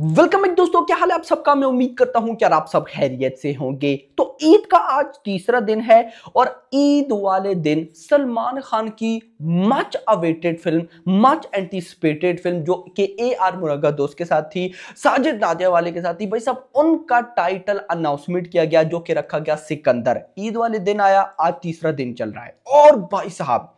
welcome दोस्तों क्या हाल है आप सबका मैं उम्मीद करता हूं कि आप सब खैरियत से होंगे तो ईद का आज तीसरा दिन है और ईद वाले दिन सलमान खान की मच अवेटेड फिल्म मच एंटिसिपेटेड फिल्म जो के ए आर मुरगा दोस्त के साथ थी साजिद नादिया वाले के साथ थी भाई सब उनका टाइटल अनाउंसमेंट किया गया जो कि रखा गया सिकंदर ईद वाले दिन आया आज तीसरा दिन चल रहा है और भाई साहब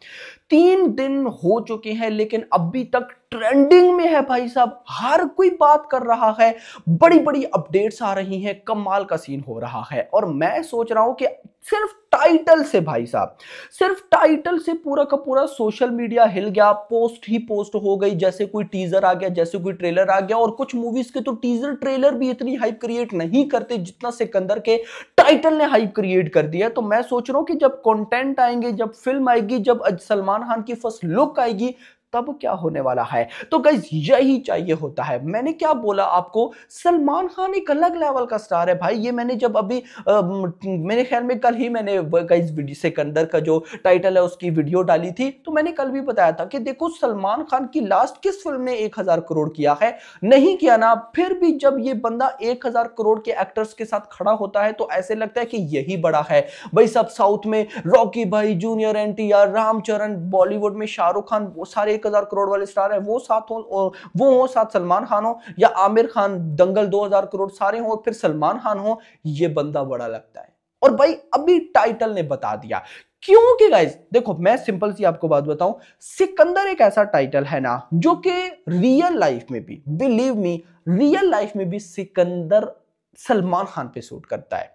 तीन दिन हो चुके हैं लेकिन अभी तक ट्रेंडिंग में है भाई साहब हर कोई बात कर रहा है बड़ी बड़ी अपडेट्स आ रही हैं कमाल का सीन हो रहा है और मैं मैं सोच रहा हूं कि सिर्फ टाइटल से भाई साहब सिर्फ टाइटल से पूरा का पूरा सोशल मीडिया हिल गया पोस्ट ही पोस्ट हो गई जैसे कोई टीजर आ गया जैसे कोई ट्रेलर आ गया और कुछ मूवीज के तो टीजर ट्रेलर भी इतनी हाइप क्रिएट नहीं करते जितना सिकंदर के टाइटल ने हाइप क्रिएट कर दिया तो मैं सोच रहा हूं कि जब कंटेंट आएंगे जब फिल्म आएगी जब सलमान खान की फर्स्ट लुक आएगी तब क्या होने वाला है तो गैस यही चाहिए होता है मैंने क्या बोला आपको सलमान खान एक अलग लेवल का स्टार है भाई ये मैंने जब अभी आ, मेरे ख्याल में कल ही मैंने गैस सिकंदर का जो टाइटल है उसकी वीडियो डाली थी तो मैंने कल भी बताया था कि देखो सलमान खान की लास्ट किस फिल्म ने एक हजार करोड़ किया है नहीं किया ना फिर भी जब ये बंदा एक हजार करोड़ के एक्टर्स के साथ खड़ा होता है तो ऐसे लगता है कि यही बड़ा है भाई सब साउथ में रॉकी भाई जूनियर एन रामचरण बॉलीवुड में शाहरुख खान वो सारे एक हजार करोड़ वाले स्टार है वो साथ हो वो हो साथ सलमान खान हो या आमिर खान दंगल दो हजार करोड़ सारे हो फिर सलमान खान हो ये बंदा बड़ा लगता है और भाई अभी टाइटल ने बता दिया क्योंकि गाइज देखो मैं सिंपल सी आपको बात बताऊं सिकंदर एक ऐसा टाइटल है ना जो कि रियल लाइफ में भी बिलीव मी रियल लाइफ में भी सिकंदर सलमान खान पे सूट करता है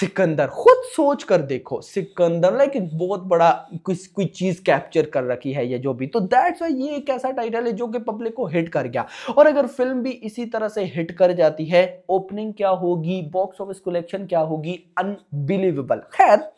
सिकंदर खुद सोच कर देखो सिकंदर लाइक बहुत बड़ा कुछ कोई चीज कैप्चर कर रखी है ये जो भी तो दैट्स वाई ये एक ऐसा टाइटल है जो कि पब्लिक को हिट कर गया और अगर फिल्म भी इसी तरह से हिट कर जाती है ओपनिंग क्या होगी बॉक्स ऑफिस कलेक्शन क्या होगी अनबिलीवेबल खैर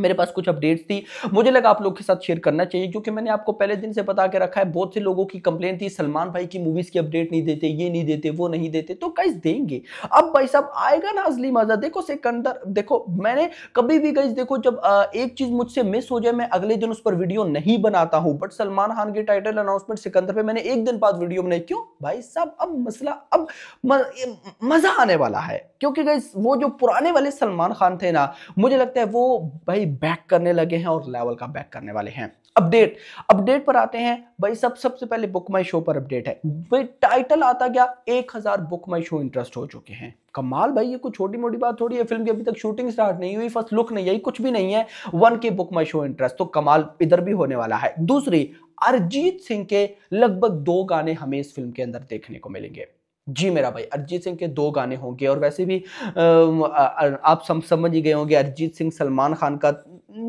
मेरे पास कुछ अपडेट्स थी मुझे लगा आप लोग के साथ शेयर करना चाहिए क्योंकि मैंने आपको पहले दिन से बता के रखा है बहुत से लोगों की कंप्लेन थी सलमान भाई की मूवीज की अपडेट नहीं देते ये नहीं देते वो नहीं देते तो गाइस देंगे अब भाई साहब आएगा ना असली मजा देखो सिकंदर देखो मैंने कभी भी गाइस देखो जब आ, एक चीज मुझसे मिस हो जाए मैं अगले दिन उस पर वीडियो नहीं बनाता हूं बट सलमान खान के टाइटल अनाउंसमेंट सिकंदर पे मैंने एक दिन बाद वीडियो बनाई क्यों भाई साहब अब मसला अब मजा आने वाला है क्योंकि गाइस वो जो पुराने वाले सलमान खान थे ना मुझे लगता है वो भाई स्लाइटली बैक करने लगे हैं और लेवल का बैक करने वाले हैं अपडेट अपडेट पर आते हैं भाई सब सबसे पहले बुक माई शो पर अपडेट है भाई टाइटल आता गया एक हजार बुक माई शो इंटरेस्ट हो चुके हैं कमाल भाई ये कुछ छोटी मोटी बात थोड़ी है फिल्म की अभी तक शूटिंग स्टार्ट नहीं हुई फर्स्ट लुक नहीं आई कुछ भी नहीं है वन के बुक माई शो इंटरेस्ट तो कमाल इधर भी होने वाला है दूसरी अरिजीत सिंह के लगभग दो गाने हमें इस फिल्म के अंदर देखने को मिलेंगे जी मेरा भाई अरिजीत सिंह के दो गाने होंगे और वैसे भी आप समझ ही गए होंगे अरिजीत सिंह सलमान खान का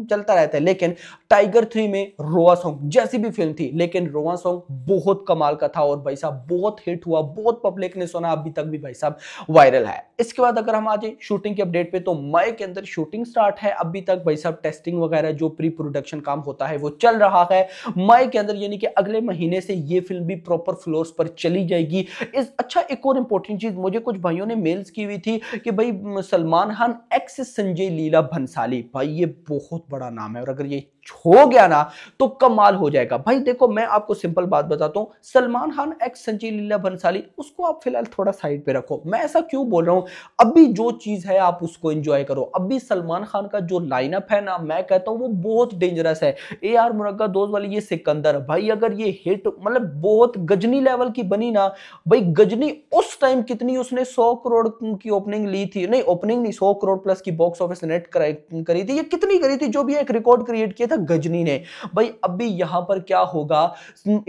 चलता रहता है लेकिन टाइगर थ्री में रोआ सॉन्ग जैसी भी फिल्म थी लेकिन रोआ सॉन्ग बहुत कमाल का था और भाई साहब बहुत हिट हुआ बहुत पब्लिक ने सुना अभी तक भी भाई साहब वायरल है इसके बाद अगर हम आ जाए शूटिंग के अपडेट पे तो मई के अंदर शूटिंग स्टार्ट है अभी तक भाई साहब टेस्टिंग वगैरह जो प्री प्रोडक्शन काम होता है वो चल रहा है मई के अंदर यानी कि अगले महीने से ये फिल्म भी प्रॉपर फ्लोर्स पर चली जाएगी इस अच्छा एक और इंपॉर्टेंट चीज मुझे कुछ भाइयों ने मेल्स की हुई थी कि भाई सलमान खान एक्स संजय लीला भंसाली भाई ये बहुत बहुत बड़ा नाम है और अगर ये हो गया ना तो कमाल हो जाएगा भाई देखो मैं आपको सिंपल बात बताता हूं सलमान खान एक्स संजीव लीला भंसाली उसको आप फिलहाल थोड़ा साइड पे रखो मैं ऐसा क्यों बोल रहा हूं अभी जो चीज है आप उसको एंजॉय करो अभी सलमान खान का जो लाइनअप है ना मैं कहता हूं वो बहुत डेंजरस है ए आर मुरग्गा दोस्त वाली ये सिकंदर भाई अगर ये हिट मतलब बहुत गजनी लेवल की बनी ना भाई गजनी उस टाइम कितनी उसने सौ करोड़ की ओपनिंग ली थी नहीं ओपनिंग नहीं सौ करोड़ प्लस की बॉक्स ऑफिस नेट करी थी ये कितनी करी थी जो भी एक रिकॉर्ड क्रिएट किया था गजनी ने भाई अभी यहां पर क्या होगा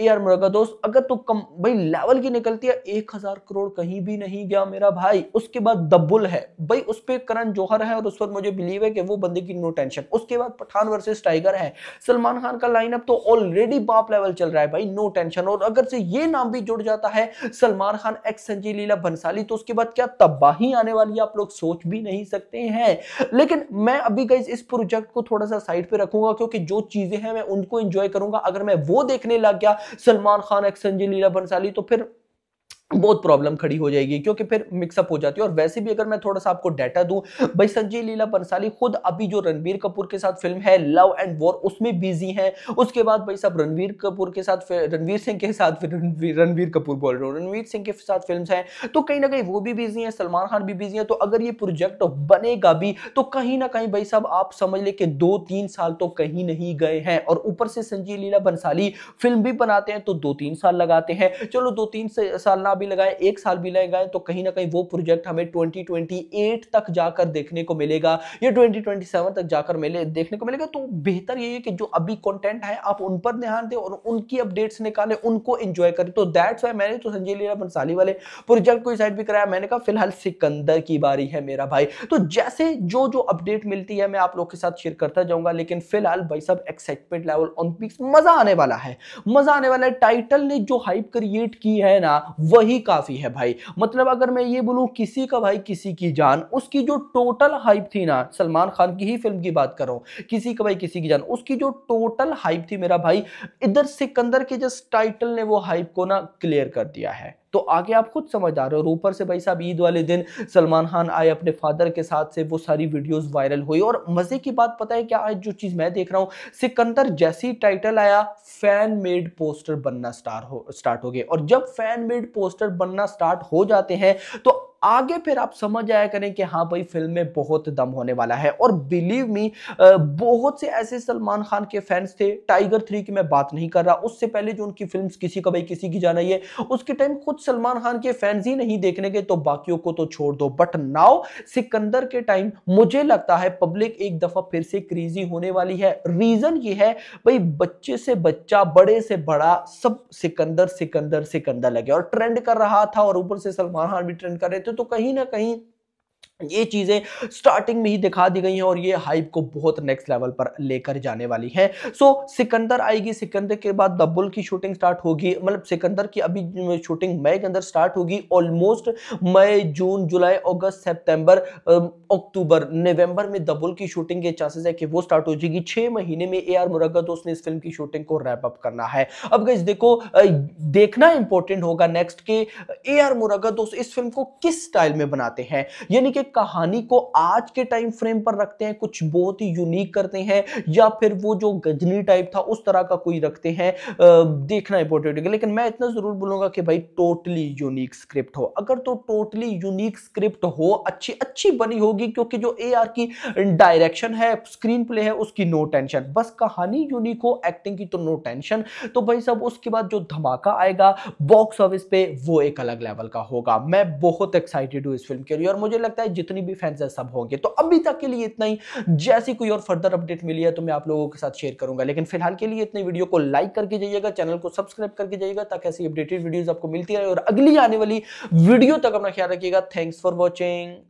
यार मुर्गा दोस्त अगर तो कम भाई लेवल की निकलती है एक हजार करोड़ कहीं भी नहीं गया मेरा भाई उसके बाद दबुल है भाई उस पर करण जोहर है और उस पर मुझे बिलीव है कि वो बंदे की नो टेंशन उसके बाद पठान वर्सेस टाइगर है सलमान खान का लाइनअप तो ऑलरेडी बाप लेवल चल रहा है भाई नो टेंशन और अगर से ये नाम भी जुड़ जाता है सलमान खान एक्स संजय लीला भंसाली तो उसके बाद क्या तबाही आने वाली है आप लोग सोच भी नहीं सकते हैं लेकिन मैं अभी इस प्रोजेक्ट को थोड़ा सा साइड पे रखूंगा क्योंकि कि जो चीजें हैं मैं उनको एंजॉय करूंगा अगर मैं वो देखने लग गया सलमान खान एक्सन लीला बंसाली तो फिर बहुत प्रॉब्लम खड़ी हो जाएगी क्योंकि फिर मिक्सअप हो जाती है और वैसे भी अगर मैं थोड़ा सा आपको डाटा दूं भाई संजय लीला बंसाली खुद अभी जो रणबीर कपूर के साथ फिल्म है लव एंड वॉर उसमें बिजी हैं उसके बाद भाई साहब रणवीर कपूर के साथ रणवीर सिंह के साथ रणवीर कपूर बोल रहे हो रणवीर सिंह के साथ फिल्म हैं तो कहीं ना कहीं वो भी बिजी हैं सलमान खान भी बिजी हैं तो अगर ये प्रोजेक्ट बनेगा भी तो कहीं ना कहीं भाई साहब आप समझ ले कि दो तीन साल तो कहीं नहीं गए हैं और ऊपर से संजय लीला बंसाली फिल्म भी बनाते हैं तो दो तीन साल लगाते हैं चलो दो तीन साल ना भी लगाए एक साल भी लगाए तो कहीं ना कहीं वो प्रोजेक्ट हमें 2028 तक जाकर देखने को मिलेगा ये 2027 तक जाकर मिले देखने को मिलेगा तो बेहतर ये है कि जो अभी कंटेंट है आप उन पर ध्यान दें और उनकी अपडेट्स निकालें उनको एंजॉय करें तो दैट्स वाई मैंने तो संजय लीला बंसाली वाले प्रोजेक्ट को डिसाइड भी कराया मैंने कहा फिलहाल सिकंदर की बारी है मेरा भाई तो जैसे जो जो अपडेट मिलती है मैं आप लोग के साथ शेयर करता जाऊंगा लेकिन फिलहाल भाई सब एक्साइटमेंट लेवल ऑन पिक्स मजा आने वाला है मजा आने वाला है टाइटल ने जो हाइप क्रिएट की है ना वही वही काफ़ी है भाई मतलब अगर मैं ये बोलूँ किसी का भाई किसी की जान उसकी जो टोटल हाइप थी ना सलमान खान की ही फिल्म की बात करो किसी का भाई किसी की जान उसकी जो टोटल हाइप थी मेरा भाई इधर सिकंदर के जस्ट टाइटल ने वो हाइप को ना क्लियर कर दिया है तो आगे आप खुद समझदार हो और ऊपर से भाई साहब ईद वाले दिन सलमान खान आए अपने फादर के साथ से वो सारी वीडियोस वायरल हुई और मजे की बात पता है क्या आज जो चीज मैं देख रहा हूँ सिकंदर जैसी टाइटल आया फैन मेड पोस्टर बनना स्टार हो स्टार्ट हो गए और जब फैन मेड पोस्टर बनना स्टार्ट हो जाते हैं तो आगे फिर आप समझ आया करें कि हाँ भाई फिल्म में बहुत दम होने वाला है और बिलीव मी बहुत से ऐसे सलमान खान के फैंस थे टाइगर थ्री की मैं बात नहीं कर रहा उससे पहले जो उनकी फिल्म किसी का भाई किसी की जाना ही है उसके टाइम खुद सलमान खान के फैंस ही नहीं देखने के तो बाकियों को तो छोड़ दो बट नाउ सिकंदर के टाइम मुझे लगता है पब्लिक एक दफा फिर से क्रीजी होने वाली है रीजन ये है भाई बच्चे से बच्चा बड़े से बड़ा सब सिकंदर सिकंदर सिकंदर लगे और ट्रेंड कर रहा था और ऊपर से सलमान खान भी ट्रेंड कर रहे थे तो, कहीं ना कहीं ये चीज़ें स्टार्टिंग में ही दिखा दी गई हैं और ये हाइप को बहुत नेक्स्ट लेवल पर लेकर जाने वाली है सो so, सिकंदर आएगी सिकंदर के बाद दबुल की शूटिंग स्टार्ट होगी मतलब सिकंदर की अभी शूटिंग मई के अंदर स्टार्ट होगी ऑलमोस्ट मई जून जुलाई अगस्त सितंबर अक्टूबर नवंबर में दबुल की शूटिंग के चांसेस है कि वो स्टार्ट हो जाएगी छः महीने में ए आर मुरगत तो उसने इस फिल्म की शूटिंग को रैप अप करना है अब गई देखो देखना इंपॉर्टेंट होगा नेक्स्ट कि ए आर मुरगत तो इस फिल्म को किस स्टाइल में बनाते हैं यानी कि कहानी को आज के टाइम फ्रेम पर रखते हैं कुछ बहुत ही यूनिक करते हैं या फिर वो जो गजनी टाइप था उस तरह का कोई रखते हैं देखना इंपॉर्टेंट है लेकिन मैं इतना जरूर बोलूंगा कि भाई टोटली यूनिक स्क्रिप्ट हो अगर तो टोटली यूनिक स्क्रिप्ट हो अच्छी अच्छी बनी होगी क्योंकि जो ए की डायरेक्शन है स्क्रीन प्ले है उसकी नो टेंशन बस कहानी यूनिक हो एक्टिंग की तो नो टेंशन तो भाई सब उसके बाद जो धमाका आएगा बॉक्स ऑफिस पे वो एक अलग लेवल का होगा मैं बहुत एक्साइटेड हूँ इस फिल्म के लिए और मुझे लगता है जितनी भी फैंस है सब होंगे तो अभी तक के लिए इतना ही जैसी कोई और फर्दर अपडेट मिली है तो मैं आप लोगों के साथ शेयर करूंगा लेकिन फिलहाल के लिए इतने वीडियो को लाइक करके जाइएगा चैनल को सब्सक्राइब करके जाइएगा ताकि ऐसी अपडेटेड वीडियो आपको मिलती रहे और अगली आने वाली वीडियो तक अपना ख्याल रखिएगा थैंक्स फॉर वॉचिंग